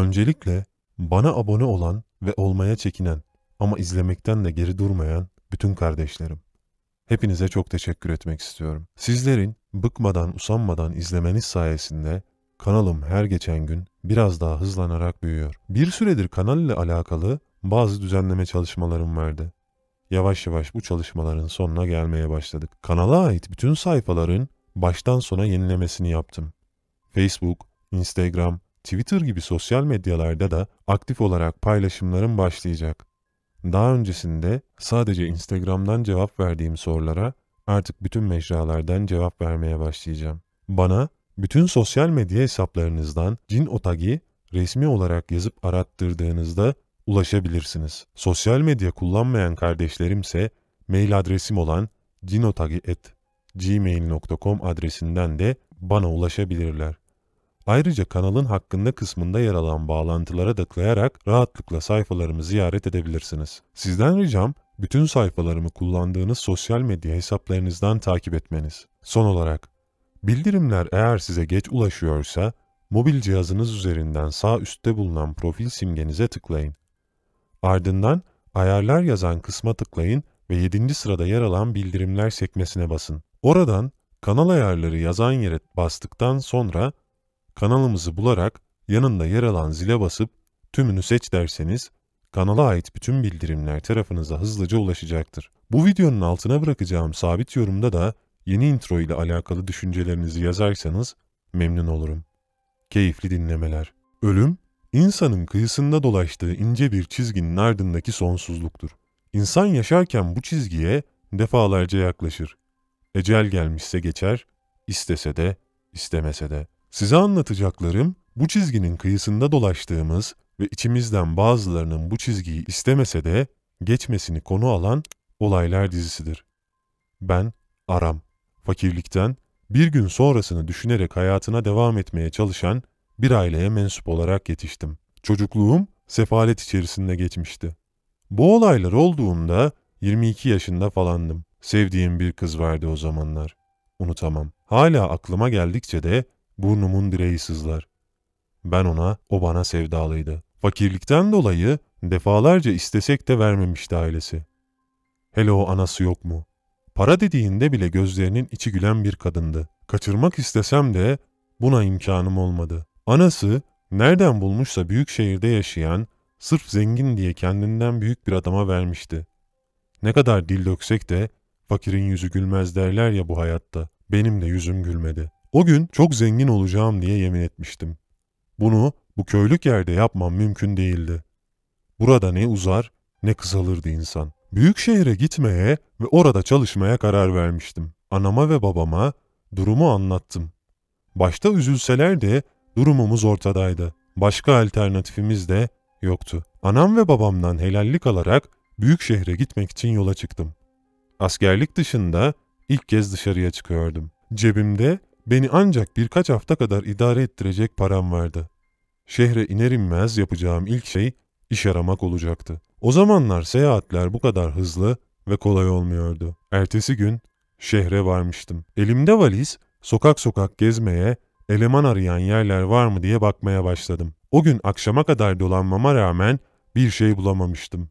Öncelikle bana abone olan ve olmaya çekinen ama izlemekten de geri durmayan bütün kardeşlerim. Hepinize çok teşekkür etmek istiyorum. Sizlerin bıkmadan usanmadan izlemeniz sayesinde kanalım her geçen gün biraz daha hızlanarak büyüyor. Bir süredir kanal ile alakalı bazı düzenleme çalışmalarım vardı. Yavaş yavaş bu çalışmaların sonuna gelmeye başladık. Kanala ait bütün sayfaların baştan sona yenilemesini yaptım. Facebook, Instagram, Twitter gibi sosyal medyalarda da aktif olarak paylaşımlarım başlayacak. Daha öncesinde sadece Instagram'dan cevap verdiğim sorulara artık bütün mecralardan cevap vermeye başlayacağım. Bana bütün sosyal medya hesaplarınızdan Cin Otagi resmi olarak yazıp arattırdığınızda ulaşabilirsiniz. Sosyal medya kullanmayan kardeşlerimse mail adresim olan cinotagi.gmail.com adresinden de bana ulaşabilirler. Ayrıca kanalın hakkında kısmında yer alan bağlantılara tıklayarak rahatlıkla sayfalarımı ziyaret edebilirsiniz. Sizden ricam bütün sayfalarımı kullandığınız sosyal medya hesaplarınızdan takip etmeniz. Son olarak, bildirimler eğer size geç ulaşıyorsa mobil cihazınız üzerinden sağ üstte bulunan profil simgenize tıklayın. Ardından ayarlar yazan kısma tıklayın ve 7. sırada yer alan bildirimler sekmesine basın. Oradan kanal ayarları yazan yere bastıktan sonra Kanalımızı bularak yanında yer alan zile basıp tümünü seç derseniz kanala ait bütün bildirimler tarafınıza hızlıca ulaşacaktır. Bu videonun altına bırakacağım sabit yorumda da yeni intro ile alakalı düşüncelerinizi yazarsanız memnun olurum. Keyifli dinlemeler. Ölüm, insanın kıyısında dolaştığı ince bir çizginin ardındaki sonsuzluktur. İnsan yaşarken bu çizgiye defalarca yaklaşır. Ecel gelmişse geçer, istese de, istemese de. Size anlatacaklarım bu çizginin kıyısında dolaştığımız ve içimizden bazılarının bu çizgiyi istemese de geçmesini konu alan olaylar dizisidir. Ben Aram, fakirlikten bir gün sonrasını düşünerek hayatına devam etmeye çalışan bir aileye mensup olarak yetiştim. Çocukluğum sefalet içerisinde geçmişti. Bu olaylar olduğunda 22 yaşında falandım. Sevdiğim bir kız vardı o zamanlar. Unutamam. Hala aklıma geldikçe de burnumun direği sızlar. Ben ona, o bana sevdalıydı. Fakirlikten dolayı defalarca istesek de vermemişti ailesi. Hele o anası yok mu? Para dediğinde bile gözlerinin içi gülen bir kadındı. Kaçırmak istesem de buna imkanım olmadı. Anası nereden bulmuşsa büyük şehirde yaşayan, sırf zengin diye kendinden büyük bir adama vermişti. Ne kadar dil döksek de fakirin yüzü gülmez derler ya bu hayatta. Benim de yüzüm gülmedi. O gün çok zengin olacağım diye yemin etmiştim. Bunu bu köylük yerde yapmam mümkün değildi. Burada ne uzar ne kısalırdı insan. Büyük şehre gitmeye ve orada çalışmaya karar vermiştim. Anama ve babama durumu anlattım. Başta üzülseler de durumumuz ortadaydı. Başka alternatifimiz de yoktu. Anam ve babamdan helallik alarak büyük şehre gitmek için yola çıktım. Askerlik dışında ilk kez dışarıya çıkıyordum. Cebimde Beni ancak birkaç hafta kadar idare ettirecek param vardı. Şehre iner inmez yapacağım ilk şey iş aramak olacaktı. O zamanlar seyahatler bu kadar hızlı ve kolay olmuyordu. Ertesi gün şehre varmıştım. Elimde valiz, sokak sokak gezmeye, eleman arayan yerler var mı diye bakmaya başladım. O gün akşama kadar dolanmama rağmen bir şey bulamamıştım.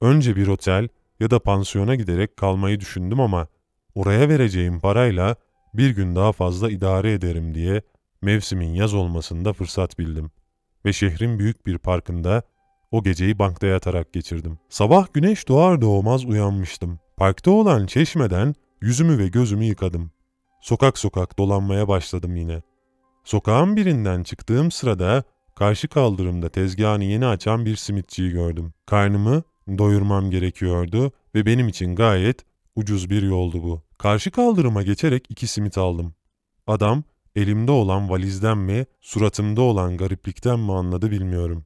Önce bir otel ya da pansiyona giderek kalmayı düşündüm ama oraya vereceğim parayla bir gün daha fazla idare ederim diye mevsimin yaz olmasında fırsat bildim. Ve şehrin büyük bir parkında o geceyi bankta yatarak geçirdim. Sabah güneş doğar doğmaz uyanmıştım. Parkta olan çeşmeden yüzümü ve gözümü yıkadım. Sokak sokak dolanmaya başladım yine. Sokağın birinden çıktığım sırada karşı kaldırımda tezgahını yeni açan bir simitçiyi gördüm. Karnımı doyurmam gerekiyordu ve benim için gayet ucuz bir yoldu bu. Karşı kaldırıma geçerek iki simit aldım. Adam elimde olan valizden mi, suratımda olan gariplikten mi anladı bilmiyorum.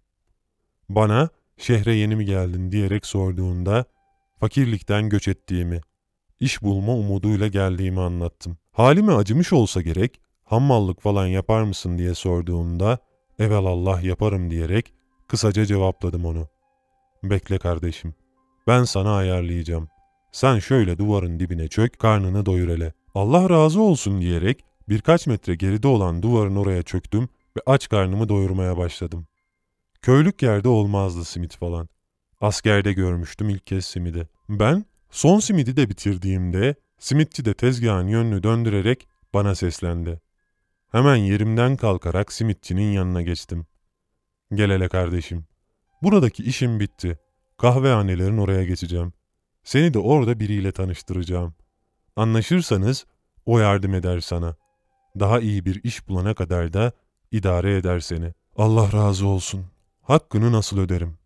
Bana şehre yeni mi geldin diyerek sorduğunda fakirlikten göç ettiğimi, iş bulma umuduyla geldiğimi anlattım. Halime acımış olsa gerek, hammallık falan yapar mısın diye sorduğunda evelallah yaparım diyerek kısaca cevapladım onu. Bekle kardeşim, ben sana ayarlayacağım. Sen şöyle duvarın dibine çök, karnını doyur hele. Allah razı olsun diyerek birkaç metre geride olan duvarın oraya çöktüm ve aç karnımı doyurmaya başladım. Köylük yerde olmazdı simit falan. Askerde görmüştüm ilk kez simidi. Ben son simidi de bitirdiğimde simitçi de tezgahın yönünü döndürerek bana seslendi. Hemen yerimden kalkarak simitçinin yanına geçtim. Gelele kardeşim. Buradaki işim bitti. Kahvehanelerin oraya geçeceğim. Seni de orada biriyle tanıştıracağım. Anlaşırsanız o yardım eder sana. Daha iyi bir iş bulana kadar da idare eder seni. Allah razı olsun. Hakkını nasıl öderim?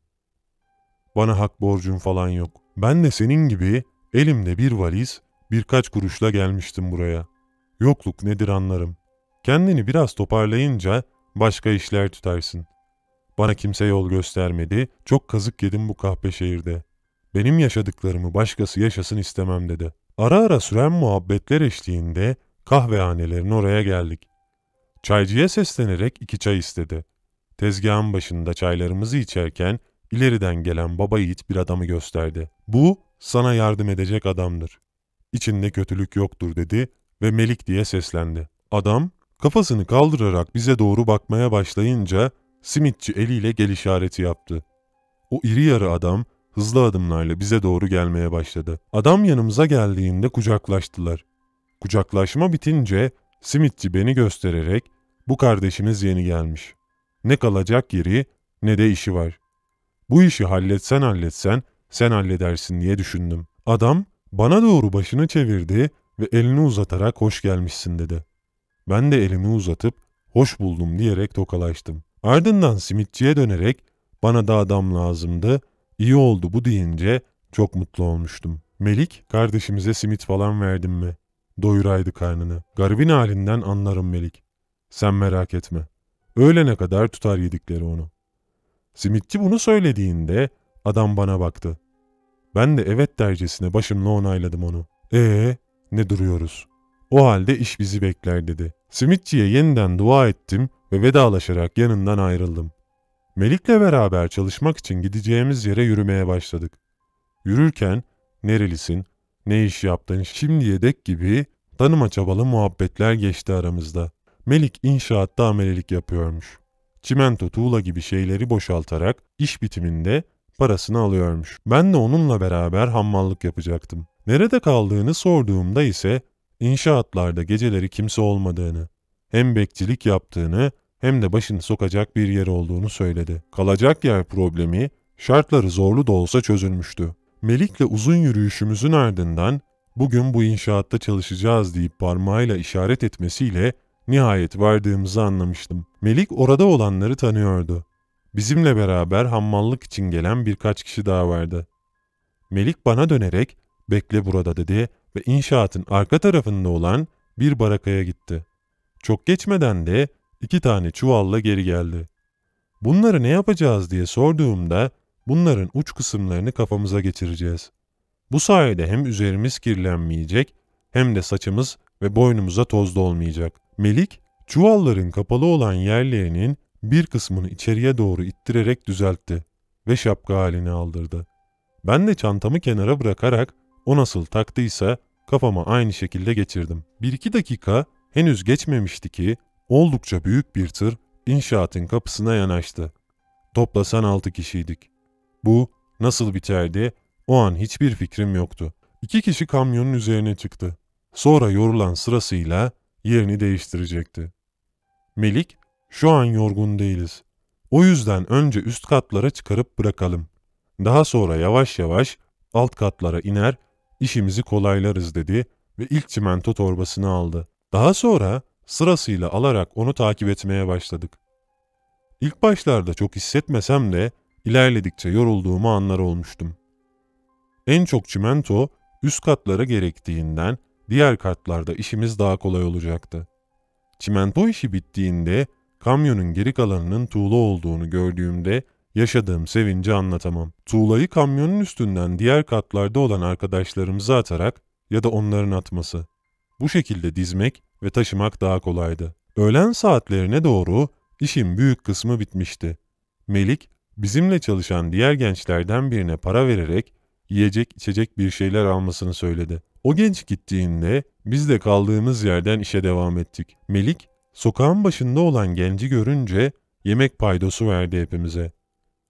Bana hak borcun falan yok. Ben de senin gibi elimde bir valiz, birkaç kuruşla gelmiştim buraya. Yokluk nedir anlarım. Kendini biraz toparlayınca başka işler tutarsın. Bana kimse yol göstermedi, çok kazık yedim bu kahpe şehirde.'' Benim yaşadıklarımı başkası yaşasın istemem dedi. Ara ara süren muhabbetler eşliğinde kahvehanelerin oraya geldik. Çaycıya seslenerek iki çay istedi. Tezgahın başında çaylarımızı içerken ileriden gelen baba yiğit bir adamı gösterdi. Bu sana yardım edecek adamdır. İçinde kötülük yoktur dedi ve Melik diye seslendi. Adam kafasını kaldırarak bize doğru bakmaya başlayınca simitçi eliyle gel işareti yaptı. O iri yarı adam hızlı adımlarla bize doğru gelmeye başladı. Adam yanımıza geldiğinde kucaklaştılar. Kucaklaşma bitince simitçi beni göstererek bu kardeşiniz yeni gelmiş. Ne kalacak yeri ne de işi var. Bu işi halletsen halletsen sen halledersin diye düşündüm. Adam bana doğru başını çevirdi ve elini uzatarak hoş gelmişsin dedi. Ben de elimi uzatıp hoş buldum diyerek tokalaştım. Ardından simitçiye dönerek bana da adam lazımdı İyi oldu bu deyince çok mutlu olmuştum. Melik kardeşimize simit falan verdim mi? Doyuraydı karnını. Garibin halinden anlarım Melik. Sen merak etme. Öğlene kadar tutar yedikleri onu. Simitçi bunu söylediğinde adam bana baktı. Ben de evet dercesine başımla onayladım onu. Ee, ne duruyoruz? O halde iş bizi bekler dedi. Simitçiye yeniden dua ettim ve vedalaşarak yanından ayrıldım. Melik'le beraber çalışmak için gideceğimiz yere yürümeye başladık. Yürürken nerelisin, ne iş yaptın şimdiye dek gibi tanıma çabalı muhabbetler geçti aramızda. Melik inşaatta amelelik yapıyormuş. Çimento tuğla gibi şeyleri boşaltarak iş bitiminde parasını alıyormuş. Ben de onunla beraber hammallık yapacaktım. Nerede kaldığını sorduğumda ise inşaatlarda geceleri kimse olmadığını, hem bekçilik yaptığını hem de başını sokacak bir yer olduğunu söyledi. Kalacak yer problemi şartları zorlu da olsa çözülmüştü. Melik'le uzun yürüyüşümüzün ardından bugün bu inşaatta çalışacağız deyip parmağıyla işaret etmesiyle nihayet vardığımızı anlamıştım. Melik orada olanları tanıyordu. Bizimle beraber hammallık için gelen birkaç kişi daha vardı. Melik bana dönerek bekle burada dedi ve inşaatın arka tarafında olan bir barakaya gitti. Çok geçmeden de iki tane çuvalla geri geldi. Bunları ne yapacağız diye sorduğumda bunların uç kısımlarını kafamıza geçireceğiz. Bu sayede hem üzerimiz kirlenmeyecek hem de saçımız ve boynumuza toz dolmayacak. Melik, çuvalların kapalı olan yerlerinin bir kısmını içeriye doğru ittirerek düzeltti ve şapka halini aldırdı. Ben de çantamı kenara bırakarak o nasıl taktıysa kafama aynı şekilde geçirdim. Bir iki dakika henüz geçmemişti ki Oldukça büyük bir tır inşaatın kapısına yanaştı. Toplasan altı kişiydik. Bu nasıl biterdi o an hiçbir fikrim yoktu. İki kişi kamyonun üzerine çıktı. Sonra yorulan sırasıyla yerini değiştirecekti. Melik, şu an yorgun değiliz. O yüzden önce üst katlara çıkarıp bırakalım. Daha sonra yavaş yavaş alt katlara iner, işimizi kolaylarız dedi ve ilk çimento torbasını aldı. Daha sonra Sırasıyla alarak onu takip etmeye başladık. İlk başlarda çok hissetmesem de ilerledikçe yorulduğumu anlar olmuştum. En çok çimento üst katlara gerektiğinden diğer katlarda işimiz daha kolay olacaktı. Çimento işi bittiğinde kamyonun geri kalanının tuğla olduğunu gördüğümde yaşadığım sevinci anlatamam. Tuğlayı kamyonun üstünden diğer katlarda olan arkadaşlarımıza atarak ya da onların atması. Bu şekilde dizmek ve taşımak daha kolaydı. Öğlen saatlerine doğru işin büyük kısmı bitmişti. Melik, bizimle çalışan diğer gençlerden birine para vererek yiyecek içecek bir şeyler almasını söyledi. O genç gittiğinde biz de kaldığımız yerden işe devam ettik. Melik, sokağın başında olan genci görünce yemek paydosu verdi hepimize.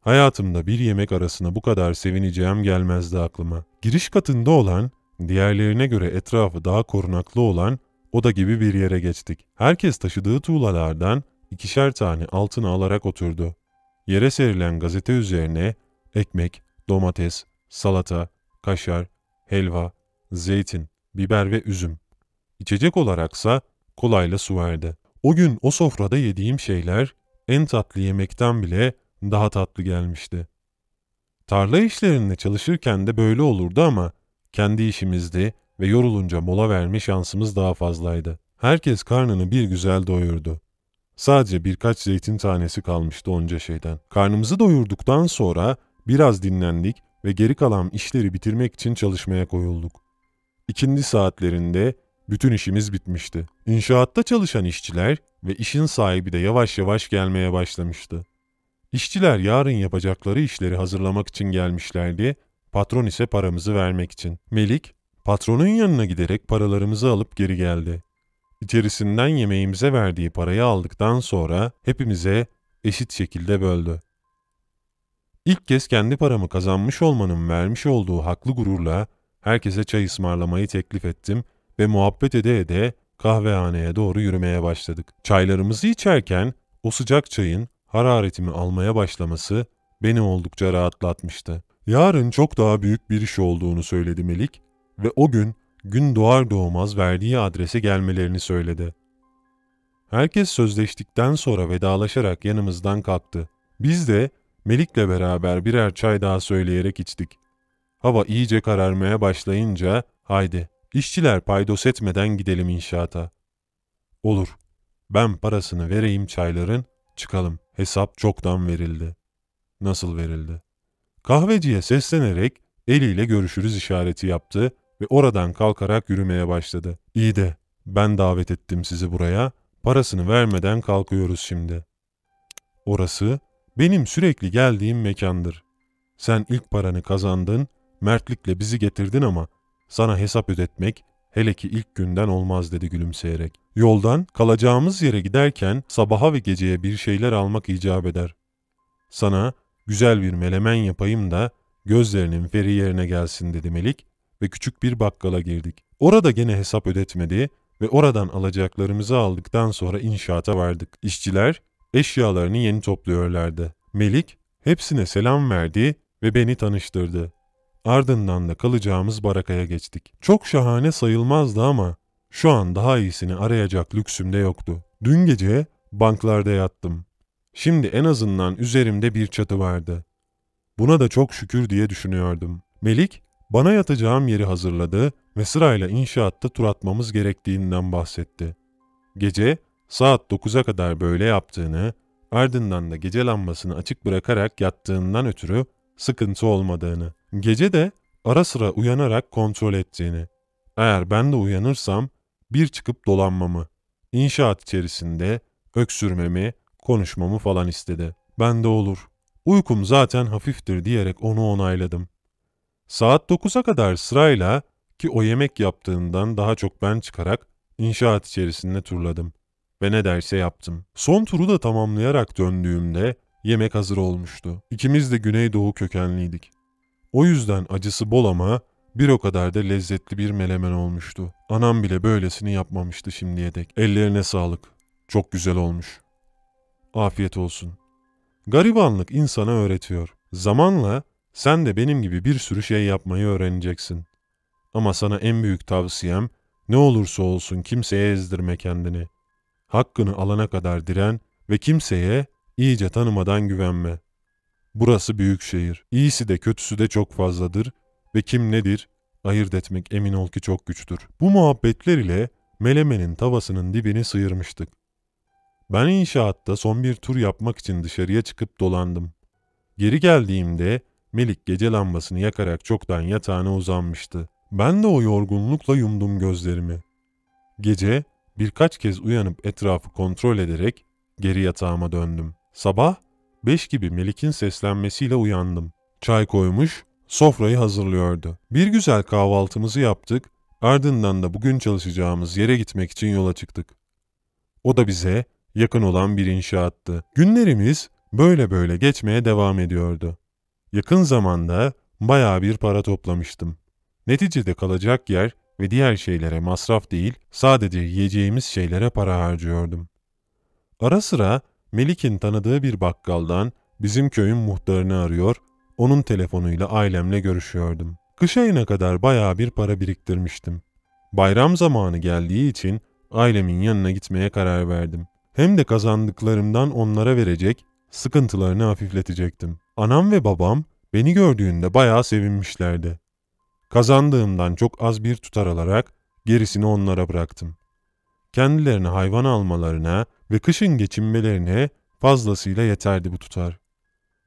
Hayatımda bir yemek arasına bu kadar sevineceğim gelmezdi aklıma. Giriş katında olan, diğerlerine göre etrafı daha korunaklı olan oda gibi bir yere geçtik. Herkes taşıdığı tuğlalardan ikişer tane altına alarak oturdu. Yere serilen gazete üzerine ekmek, domates, salata, kaşar, helva, zeytin, biber ve üzüm. İçecek olaraksa kolayla su verdi. O gün o sofrada yediğim şeyler en tatlı yemekten bile daha tatlı gelmişti. Tarla işlerinde çalışırken de böyle olurdu ama kendi işimizdi, ve yorulunca mola verme şansımız daha fazlaydı. Herkes karnını bir güzel doyurdu. Sadece birkaç zeytin tanesi kalmıştı onca şeyden. Karnımızı doyurduktan sonra biraz dinlendik ve geri kalan işleri bitirmek için çalışmaya koyulduk. İkindi saatlerinde bütün işimiz bitmişti. İnşaatta çalışan işçiler ve işin sahibi de yavaş yavaş gelmeye başlamıştı. İşçiler yarın yapacakları işleri hazırlamak için gelmişlerdi, patron ise paramızı vermek için. Melik Patronun yanına giderek paralarımızı alıp geri geldi. İçerisinden yemeğimize verdiği parayı aldıktan sonra hepimize eşit şekilde böldü. İlk kez kendi paramı kazanmış olmanın vermiş olduğu haklı gururla herkese çay ısmarlamayı teklif ettim ve muhabbet ede ede kahvehaneye doğru yürümeye başladık. Çaylarımızı içerken o sıcak çayın hararetimi almaya başlaması beni oldukça rahatlatmıştı. Yarın çok daha büyük bir iş olduğunu söyledi Melik ve o gün gün doğar doğmaz verdiği adrese gelmelerini söyledi. Herkes sözleştikten sonra vedalaşarak yanımızdan kalktı. Biz de Melik'le beraber birer çay daha söyleyerek içtik. Hava iyice kararmaya başlayınca haydi işçiler paydos etmeden gidelim inşaata. Olur ben parasını vereyim çayların çıkalım hesap çoktan verildi. Nasıl verildi? Kahveciye seslenerek eliyle görüşürüz işareti yaptı ve oradan kalkarak yürümeye başladı. İyi de ben davet ettim sizi buraya, parasını vermeden kalkıyoruz şimdi. Orası benim sürekli geldiğim mekandır. Sen ilk paranı kazandın, mertlikle bizi getirdin ama sana hesap ödetmek hele ki ilk günden olmaz dedi gülümseyerek. Yoldan kalacağımız yere giderken sabaha ve geceye bir şeyler almak icap eder. Sana güzel bir melemen yapayım da gözlerinin feri yerine gelsin dedi Melik ve küçük bir bakkala girdik. Orada gene hesap ödetmedi ve oradan alacaklarımızı aldıktan sonra inşaata vardık. İşçiler eşyalarını yeni topluyorlardı. Melik hepsine selam verdi ve beni tanıştırdı. Ardından da kalacağımız barakaya geçtik. Çok şahane sayılmazdı ama şu an daha iyisini arayacak lüksümde yoktu. Dün gece banklarda yattım. Şimdi en azından üzerimde bir çatı vardı. Buna da çok şükür diye düşünüyordum. Melik bana yatacağım yeri hazırladı ve sırayla inşaatta tur atmamız gerektiğinden bahsetti. Gece saat 9'a kadar böyle yaptığını, ardından da gece lambasını açık bırakarak yattığından ötürü sıkıntı olmadığını, gece de ara sıra uyanarak kontrol ettiğini, eğer ben de uyanırsam bir çıkıp dolanmamı, inşaat içerisinde öksürmemi, konuşmamı falan istedi. Ben de olur. Uykum zaten hafiftir diyerek onu onayladım. Saat 9'a kadar sırayla ki o yemek yaptığından daha çok ben çıkarak inşaat içerisinde turladım ve ne derse yaptım. Son turu da tamamlayarak döndüğümde yemek hazır olmuştu. İkimiz de Güneydoğu kökenliydik. O yüzden acısı bol ama bir o kadar da lezzetli bir melemen olmuştu. Anam bile böylesini yapmamıştı şimdiye dek. Ellerine sağlık. Çok güzel olmuş. Afiyet olsun. Garibanlık insana öğretiyor. Zamanla sen de benim gibi bir sürü şey yapmayı öğreneceksin. Ama sana en büyük tavsiyem ne olursa olsun kimseye ezdirme kendini. Hakkını alana kadar diren ve kimseye iyice tanımadan güvenme. Burası büyük şehir. İyisi de kötüsü de çok fazladır ve kim nedir ayırt etmek emin ol ki çok güçtür. Bu muhabbetler ile melemenin tavasının dibini sıyırmıştık. Ben inşaatta son bir tur yapmak için dışarıya çıkıp dolandım. Geri geldiğimde Melik gece lambasını yakarak çoktan yatağına uzanmıştı. Ben de o yorgunlukla yumdum gözlerimi. Gece birkaç kez uyanıp etrafı kontrol ederek geri yatağıma döndüm. Sabah beş gibi Melik'in seslenmesiyle uyandım. Çay koymuş, sofrayı hazırlıyordu. Bir güzel kahvaltımızı yaptık, ardından da bugün çalışacağımız yere gitmek için yola çıktık. O da bize yakın olan bir inşaattı. Günlerimiz böyle böyle geçmeye devam ediyordu. Yakın zamanda bayağı bir para toplamıştım. Neticede kalacak yer ve diğer şeylere masraf değil, sadece yiyeceğimiz şeylere para harcıyordum. Ara sıra Melik'in tanıdığı bir bakkaldan bizim köyün muhtarını arıyor, onun telefonuyla ailemle görüşüyordum. Kış ayına kadar bayağı bir para biriktirmiştim. Bayram zamanı geldiği için ailemin yanına gitmeye karar verdim. Hem de kazandıklarımdan onlara verecek, sıkıntılarını hafifletecektim. Anam ve babam beni gördüğünde bayağı sevinmişlerdi. Kazandığımdan çok az bir tutar alarak gerisini onlara bıraktım. Kendilerine hayvan almalarına ve kışın geçinmelerine fazlasıyla yeterdi bu tutar.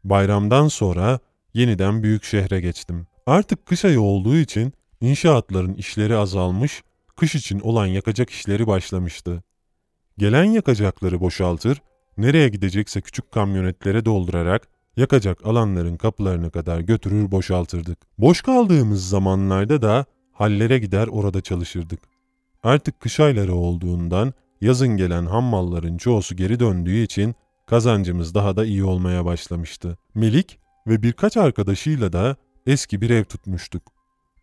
Bayramdan sonra yeniden büyük şehre geçtim. Artık kış ayı olduğu için inşaatların işleri azalmış, kış için olan yakacak işleri başlamıştı. Gelen yakacakları boşaltır, nereye gidecekse küçük kamyonetlere doldurarak yakacak alanların kapılarına kadar götürür boşaltırdık. Boş kaldığımız zamanlarda da hallere gider orada çalışırdık. Artık kış ayları olduğundan yazın gelen hammalların çoğusu geri döndüğü için kazancımız daha da iyi olmaya başlamıştı. Melik ve birkaç arkadaşıyla da eski bir ev tutmuştuk.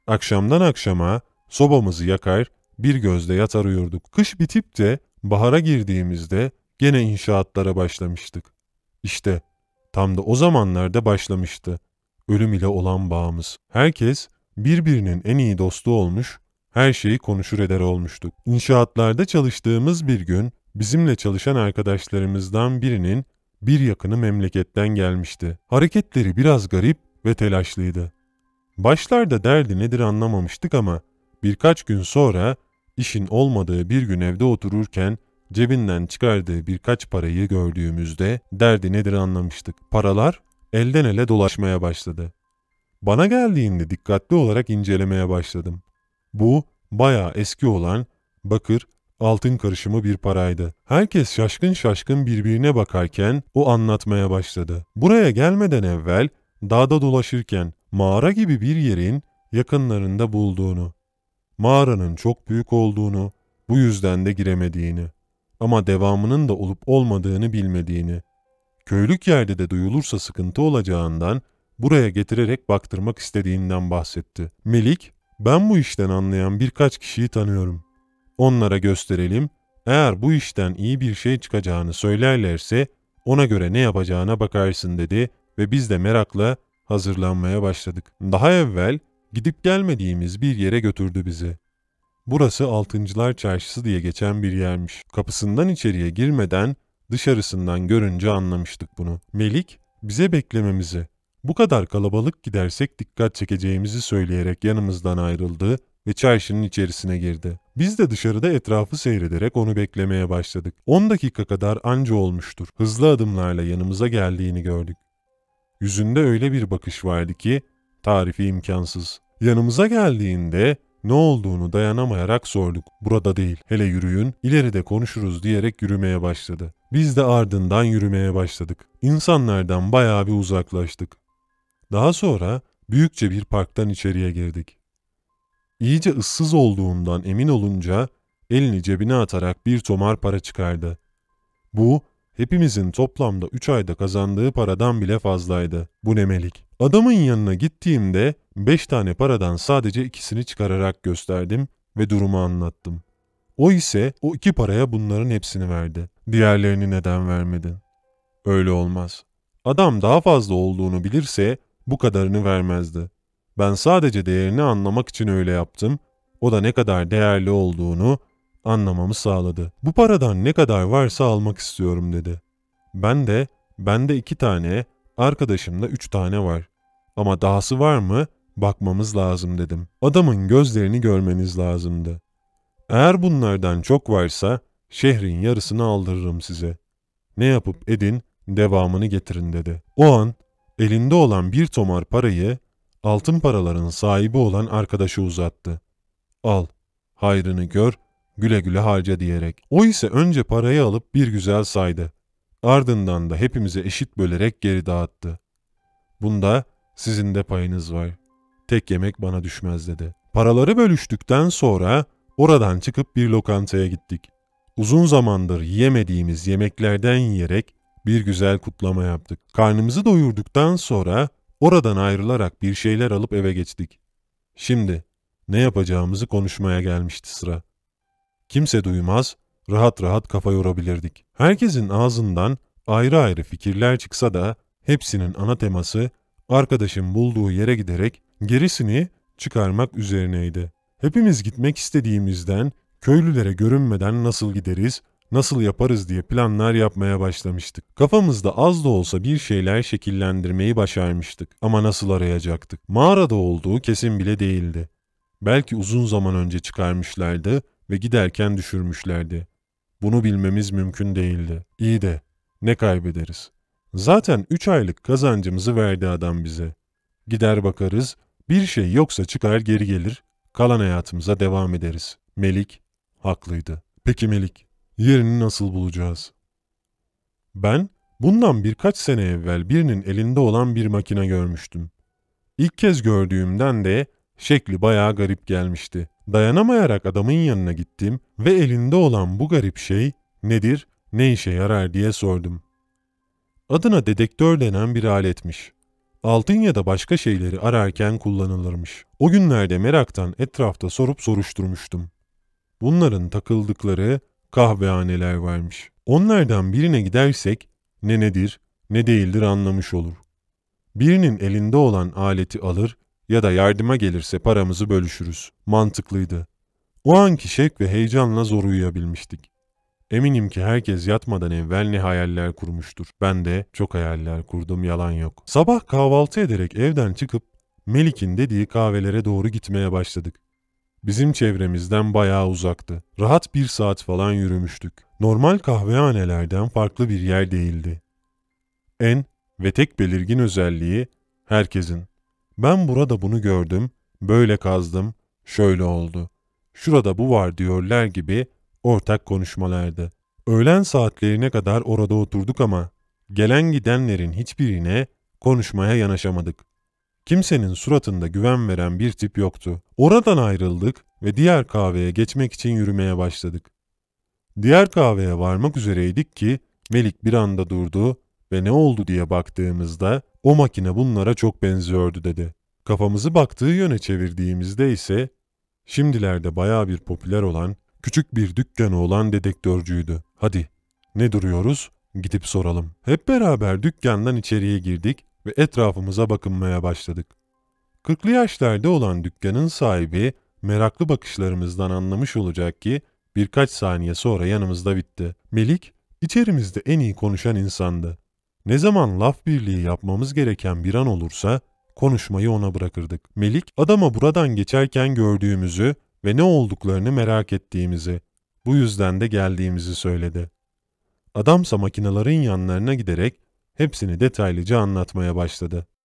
Akşamdan akşama sobamızı yakar, bir gözle yatar uyurduk. Kış bitip de bahara girdiğimizde gene inşaatlara başlamıştık. İşte Tam da o zamanlarda başlamıştı ölüm ile olan bağımız. Herkes birbirinin en iyi dostu olmuş, her şeyi konuşur eder olmuştuk. İnşaatlarda çalıştığımız bir gün bizimle çalışan arkadaşlarımızdan birinin bir yakını memleketten gelmişti. Hareketleri biraz garip ve telaşlıydı. Başlarda derdi nedir anlamamıştık ama birkaç gün sonra işin olmadığı bir gün evde otururken Cebinden çıkardığı birkaç parayı gördüğümüzde derdi nedir anlamıştık. Paralar elden ele dolaşmaya başladı. Bana geldiğinde dikkatli olarak incelemeye başladım. Bu bayağı eski olan bakır altın karışımı bir paraydı. Herkes şaşkın şaşkın birbirine bakarken o anlatmaya başladı. Buraya gelmeden evvel dağda dolaşırken mağara gibi bir yerin yakınlarında bulduğunu, mağaranın çok büyük olduğunu, bu yüzden de giremediğini, ama devamının da olup olmadığını bilmediğini, köylük yerde de duyulursa sıkıntı olacağından buraya getirerek baktırmak istediğinden bahsetti. Melik, ben bu işten anlayan birkaç kişiyi tanıyorum. Onlara gösterelim, eğer bu işten iyi bir şey çıkacağını söylerlerse ona göre ne yapacağına bakarsın dedi ve biz de merakla hazırlanmaya başladık. Daha evvel gidip gelmediğimiz bir yere götürdü bizi. Burası Altıncılar Çarşısı diye geçen bir yermiş. Kapısından içeriye girmeden dışarısından görünce anlamıştık bunu. Melik bize beklememizi, bu kadar kalabalık gidersek dikkat çekeceğimizi söyleyerek yanımızdan ayrıldı ve çarşının içerisine girdi. Biz de dışarıda etrafı seyrederek onu beklemeye başladık. 10 dakika kadar anca olmuştur. Hızlı adımlarla yanımıza geldiğini gördük. Yüzünde öyle bir bakış vardı ki tarifi imkansız. Yanımıza geldiğinde ne olduğunu dayanamayarak sorduk. Burada değil, hele yürüyün, ileride konuşuruz diyerek yürümeye başladı. Biz de ardından yürümeye başladık. İnsanlardan bayağı bir uzaklaştık. Daha sonra büyükçe bir parktan içeriye girdik. İyice ıssız olduğundan emin olunca elini cebine atarak bir tomar para çıkardı. Bu Hepimizin toplamda 3 ayda kazandığı paradan bile fazlaydı. Bu nemelik. Adamın yanına gittiğimde 5 tane paradan sadece ikisini çıkararak gösterdim ve durumu anlattım. O ise o iki paraya bunların hepsini verdi. Diğerlerini neden vermedin? Öyle olmaz. Adam daha fazla olduğunu bilirse bu kadarını vermezdi. Ben sadece değerini anlamak için öyle yaptım. O da ne kadar değerli olduğunu anlamamı sağladı. Bu paradan ne kadar varsa almak istiyorum dedi. Ben de, bende iki tane, arkadaşımda üç tane var. Ama dahası var mı? Bakmamız lazım dedim. Adamın gözlerini görmeniz lazımdı. Eğer bunlardan çok varsa şehrin yarısını aldırırım size. Ne yapıp edin devamını getirin dedi. O an elinde olan bir tomar parayı altın paraların sahibi olan arkadaşı uzattı. Al, hayrını gör, güle güle harca diyerek. O ise önce parayı alıp bir güzel saydı. Ardından da hepimize eşit bölerek geri dağıttı. Bunda sizin de payınız var. Tek yemek bana düşmez dedi. Paraları bölüştükten sonra oradan çıkıp bir lokantaya gittik. Uzun zamandır yiyemediğimiz yemeklerden yiyerek bir güzel kutlama yaptık. Karnımızı doyurduktan sonra oradan ayrılarak bir şeyler alıp eve geçtik. Şimdi ne yapacağımızı konuşmaya gelmişti sıra. Kimse duymaz, rahat rahat kafa yorabilirdik. Herkesin ağzından ayrı ayrı fikirler çıksa da hepsinin ana teması arkadaşın bulduğu yere giderek gerisini çıkarmak üzerineydi. Hepimiz gitmek istediğimizden köylülere görünmeden nasıl gideriz, nasıl yaparız diye planlar yapmaya başlamıştık. Kafamızda az da olsa bir şeyler şekillendirmeyi başarmıştık ama nasıl arayacaktık? Mağarada olduğu kesin bile değildi. Belki uzun zaman önce çıkarmışlardı ve giderken düşürmüşlerdi. Bunu bilmemiz mümkün değildi. İyi de ne kaybederiz? Zaten üç aylık kazancımızı verdi adam bize. Gider bakarız, bir şey yoksa çıkar geri gelir, kalan hayatımıza devam ederiz. Melik haklıydı. Peki Melik, yerini nasıl bulacağız? Ben bundan birkaç sene evvel birinin elinde olan bir makine görmüştüm. İlk kez gördüğümden de şekli bayağı garip gelmişti. Dayanamayarak adamın yanına gittim ve elinde olan bu garip şey nedir, ne işe yarar diye sordum. Adına dedektör denen bir aletmiş. Altın ya da başka şeyleri ararken kullanılırmış. O günlerde meraktan etrafta sorup soruşturmuştum. Bunların takıldıkları kahvehaneler varmış. Onlardan birine gidersek ne nedir ne değildir anlamış olur. Birinin elinde olan aleti alır ya da yardıma gelirse paramızı bölüşürüz. Mantıklıydı. O anki şek ve heyecanla zor uyuyabilmiştik. Eminim ki herkes yatmadan evvel ne hayaller kurmuştur. Ben de çok hayaller kurdum yalan yok. Sabah kahvaltı ederek evden çıkıp Melik'in dediği kahvelere doğru gitmeye başladık. Bizim çevremizden bayağı uzaktı. Rahat bir saat falan yürümüştük. Normal kahvehanelerden farklı bir yer değildi. En ve tek belirgin özelliği herkesin ben burada bunu gördüm, böyle kazdım, şöyle oldu. Şurada bu var diyorlar gibi ortak konuşmalardı. Öğlen saatlerine kadar orada oturduk ama gelen gidenlerin hiçbirine konuşmaya yanaşamadık. Kimsenin suratında güven veren bir tip yoktu. Oradan ayrıldık ve diğer kahveye geçmek için yürümeye başladık. Diğer kahveye varmak üzereydik ki Melik bir anda durdu ve ne oldu diye baktığımızda o makine bunlara çok benziyordu dedi. Kafamızı baktığı yöne çevirdiğimizde ise şimdilerde baya bir popüler olan küçük bir dükkanı olan dedektörcüydü. Hadi ne duruyoruz gidip soralım. Hep beraber dükkandan içeriye girdik ve etrafımıza bakınmaya başladık. Kırklı yaşlarda olan dükkanın sahibi meraklı bakışlarımızdan anlamış olacak ki birkaç saniye sonra yanımızda bitti. Melik içerimizde en iyi konuşan insandı. Ne zaman laf birliği yapmamız gereken bir an olursa konuşmayı ona bırakırdık. Melik adama buradan geçerken gördüğümüzü ve ne olduklarını merak ettiğimizi, bu yüzden de geldiğimizi söyledi. Adamsa makinelerin yanlarına giderek hepsini detaylıca anlatmaya başladı.